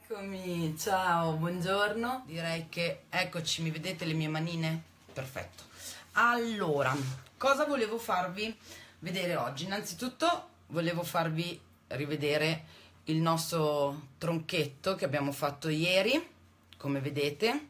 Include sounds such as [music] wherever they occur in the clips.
Eccomi, ciao, buongiorno. Direi che eccoci, mi vedete le mie manine? Perfetto. Allora, cosa volevo farvi vedere oggi? Innanzitutto volevo farvi rivedere il nostro tronchetto che abbiamo fatto ieri, come vedete.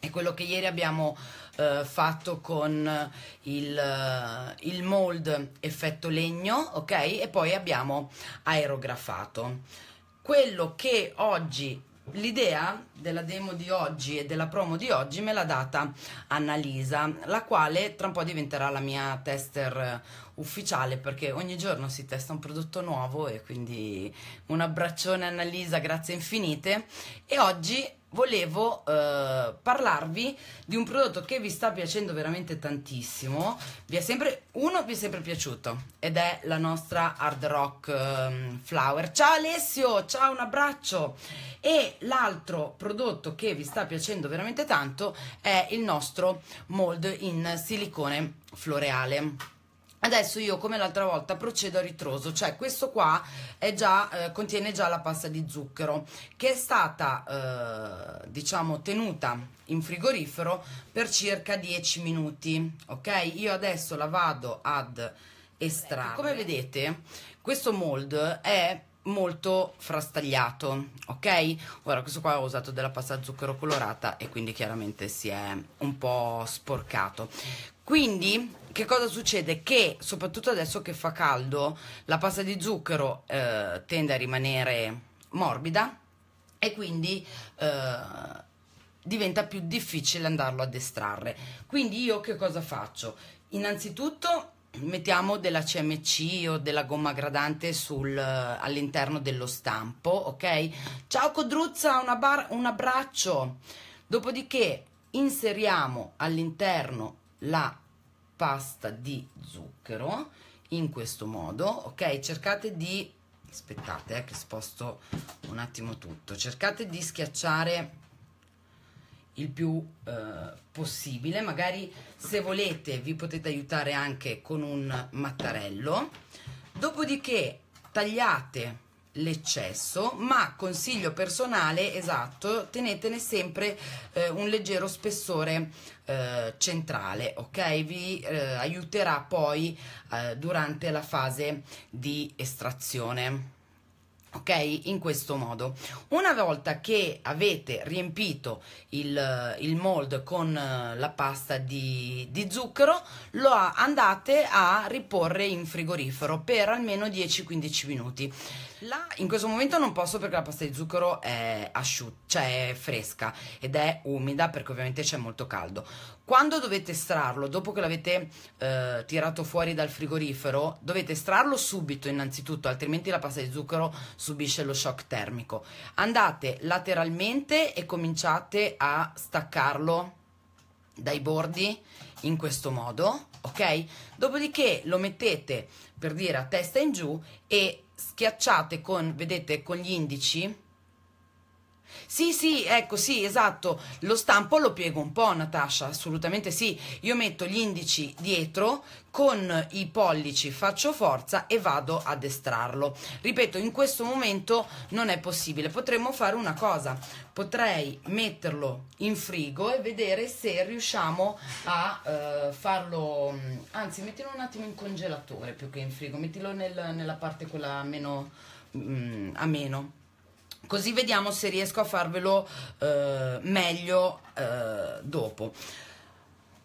È quello che ieri abbiamo eh, fatto con eh, il, eh, il mold effetto legno, ok? E poi abbiamo aerografato quello che oggi L'idea della demo di oggi e della promo di oggi me l'ha data Annalisa, la quale tra un po' diventerà la mia tester eh, ufficiale perché ogni giorno si testa un prodotto nuovo e quindi un abbraccione Annalisa, grazie infinite. E oggi volevo eh, parlarvi di un prodotto che vi sta piacendo veramente tantissimo. Vi sempre, uno vi è sempre piaciuto ed è la nostra Hard Rock eh, Flower. Ciao Alessio, ciao, un abbraccio. E l'altro prodotto che vi sta piacendo veramente tanto è il nostro mold in silicone floreale Adesso io come l'altra volta procedo a ritroso, cioè questo qua già, eh, contiene già la pasta di zucchero che è stata eh, diciamo tenuta in frigorifero per circa 10 minuti, ok? Io adesso la vado ad estrarre. Come vedete questo mold è molto frastagliato, ok? Ora questo qua ho usato della pasta zucchero colorata e quindi chiaramente si è un po' sporcato. Quindi che cosa succede? Che soprattutto adesso che fa caldo, la pasta di zucchero eh, tende a rimanere morbida e quindi eh, diventa più difficile andarlo a destrarre. Quindi io che cosa faccio? Innanzitutto mettiamo della CMC o della gomma gradante sul, eh, all'interno dello stampo, ok? Ciao Codruzza, una bar, un abbraccio. Dopodiché inseriamo all'interno la pasta di zucchero in questo modo ok cercate di aspettate eh, che sposto un attimo tutto cercate di schiacciare il più eh, possibile magari se volete vi potete aiutare anche con un mattarello dopodiché tagliate l'eccesso, ma consiglio personale, esatto, tenetene sempre eh, un leggero spessore eh, centrale, ok? Vi eh, aiuterà poi eh, durante la fase di estrazione. Ok, in questo modo. Una volta che avete riempito il, il mold con eh, la pasta di, di zucchero, lo andate a riporre in frigorifero per almeno 10-15 minuti. La, in questo momento non posso perché la pasta di zucchero è asciutta, cioè è fresca ed è umida perché ovviamente c'è molto caldo. Quando dovete estrarlo, dopo che l'avete eh, tirato fuori dal frigorifero, dovete estrarlo subito innanzitutto, altrimenti la pasta di zucchero subisce lo shock termico. Andate lateralmente e cominciate a staccarlo dai bordi in questo modo, ok? Dopodiché lo mettete per dire a testa in giù e schiacciate con, vedete, con gli indici sì, sì, ecco, sì, esatto. Lo stampo lo piego un po', Natasha, assolutamente sì. Io metto gli indici dietro, con i pollici faccio forza e vado ad estrarlo. Ripeto, in questo momento non è possibile. Potremmo fare una cosa, potrei metterlo in frigo e vedere se riusciamo a eh, farlo, mm, anzi mettilo un attimo in congelatore più che in frigo, mettilo nel, nella parte quella meno, mm, a meno così vediamo se riesco a farvelo eh, meglio eh, dopo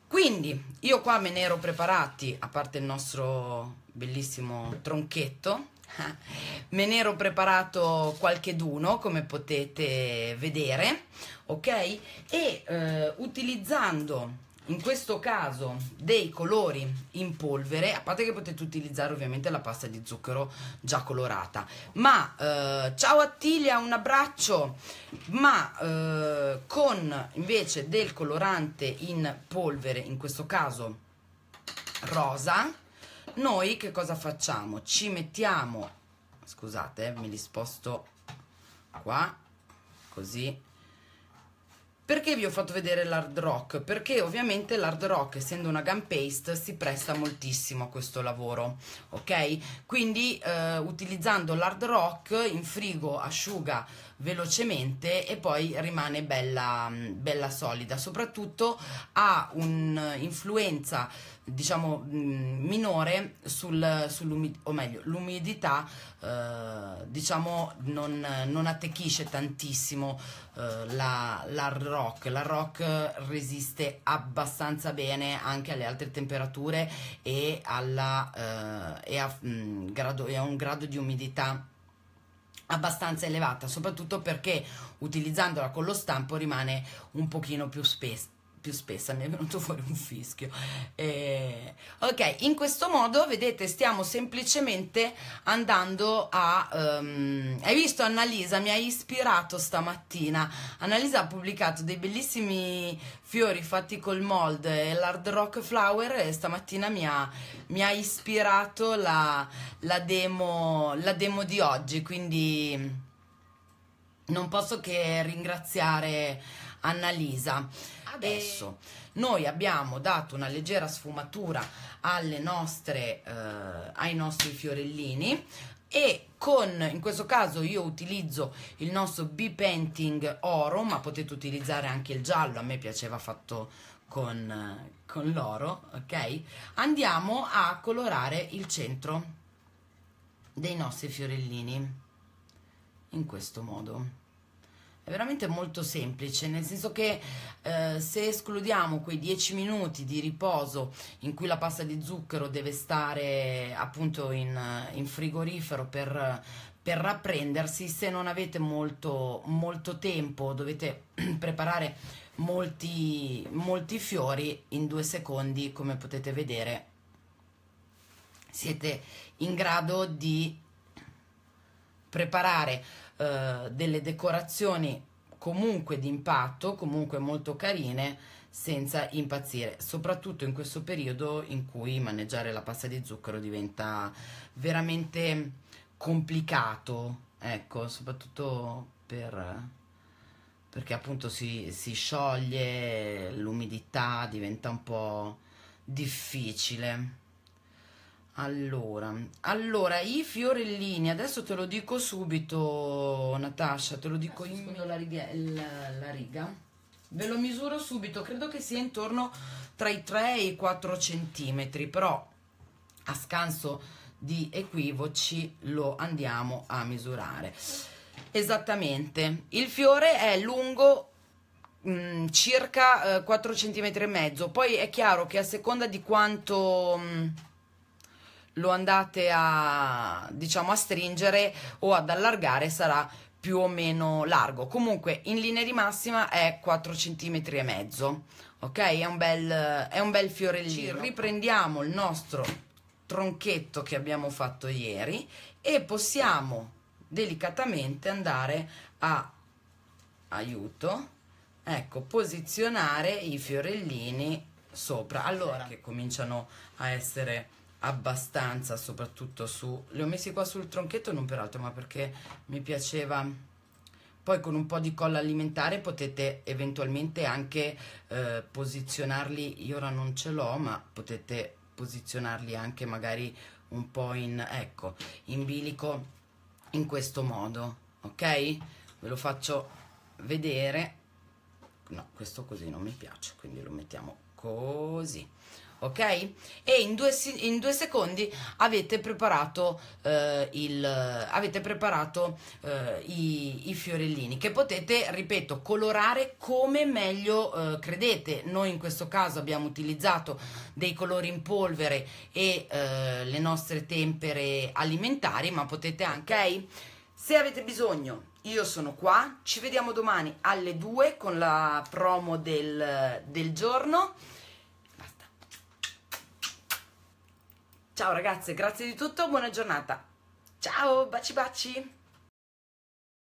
quindi io qua me ne ero preparati a parte il nostro bellissimo tronchetto [laughs] me ne ero preparato qualche d'uno come potete vedere ok e eh, utilizzando in questo caso dei colori in polvere, a parte che potete utilizzare ovviamente la pasta di zucchero già colorata. Ma eh, ciao Attilia, un abbraccio. Ma eh, con invece del colorante in polvere, in questo caso rosa, noi che cosa facciamo? Ci mettiamo, scusate, eh, me li sposto qua, così perché vi ho fatto vedere l'hard rock? Perché ovviamente l'hard rock, essendo una gun paste, si presta moltissimo a questo lavoro, ok? Quindi eh, utilizzando l'hard rock in frigo asciuga velocemente e poi rimane bella, bella solida. Soprattutto ha un'influenza diciamo minore sul, sull'umidità, o meglio l'umidità eh, diciamo non, non, attecchisce tantissimo eh, la, la rock, la rock resiste abbastanza bene anche alle alte temperature e, alla, eh, e, a, mh, grado, e a un grado di umidità abbastanza elevata, soprattutto perché utilizzandola con lo stampo rimane un pochino più spessa più spessa mi è venuto [laughs] fuori un fischio eh, Ok, in questo modo, vedete, stiamo semplicemente andando a... Um, hai visto Annalisa? Mi ha ispirato stamattina. Annalisa ha pubblicato dei bellissimi fiori fatti col mold e l'hard rock flower e stamattina mi ha, mi ha ispirato la, la, demo, la demo di oggi, quindi non posso che ringraziare Annalisa. Adesso... E noi abbiamo dato una leggera sfumatura nostre, eh, ai nostri fiorellini e con, in questo caso io utilizzo il nostro B-Painting Oro, ma potete utilizzare anche il giallo, a me piaceva fatto con, con l'oro, ok? Andiamo a colorare il centro dei nostri fiorellini, in questo modo. È veramente molto semplice, nel senso che eh, se escludiamo quei 10 minuti di riposo in cui la pasta di zucchero deve stare appunto in, in frigorifero per, per rapprendersi, se non avete molto, molto tempo, dovete [clears throat] preparare molti, molti fiori in due secondi, come potete vedere, siete in grado di preparare eh, delle decorazioni comunque di impatto, comunque molto carine, senza impazzire, soprattutto in questo periodo in cui maneggiare la pasta di zucchero diventa veramente complicato, ecco, soprattutto per perché appunto si, si scioglie, l'umidità diventa un po' difficile. Allora, allora, i fiorellini, adesso te lo dico subito, Natasha, te lo dico adesso ah, io la riga, la, la riga, Ve lo misuro subito, credo che sia intorno tra i 3 e i 4 centimetri, però a scanso di equivoci lo andiamo a misurare. Esattamente, il fiore è lungo mh, mm, circa eh, 4 cm e mezzo, poi è chiaro che a seconda di quanto... Mh, mm, lo andate a, diciamo, a stringere o ad allargare sarà più o meno largo. Comunque in linea di massima è 4 cm e mezzo. Ok? È un bel, è un bel fiorellino. Ci riprendiamo il nostro tronchetto che abbiamo fatto ieri e possiamo delicatamente andare a aiuto ecco posizionare i fiorellini sopra allora che cominciano a essere abbastanza soprattutto su li ho messi qua sul tronchetto non per altro ma perché mi piaceva poi con un po' di colla alimentare potete eventualmente anche eh, posizionarli io ora non ce l'ho ma potete posizionarli anche magari un po' in ecco in bilico in questo modo ok ve lo faccio vedere no questo così non mi piace quindi lo mettiamo così ok? E in due, in due secondi avete preparato, eh, il, avete preparato eh, i, i, fiorellini che potete, ripeto, colorare come meglio eh, credete. Noi in questo caso abbiamo utilizzato dei colori in polvere e eh, le nostre tempere alimentari, ma potete anche... Okay? Se avete bisogno, io sono qua. Ci vediamo domani alle 2 con la promo del, del giorno. Ciao ragazze, grazie di tutto, buona giornata. Ciao, baci baci.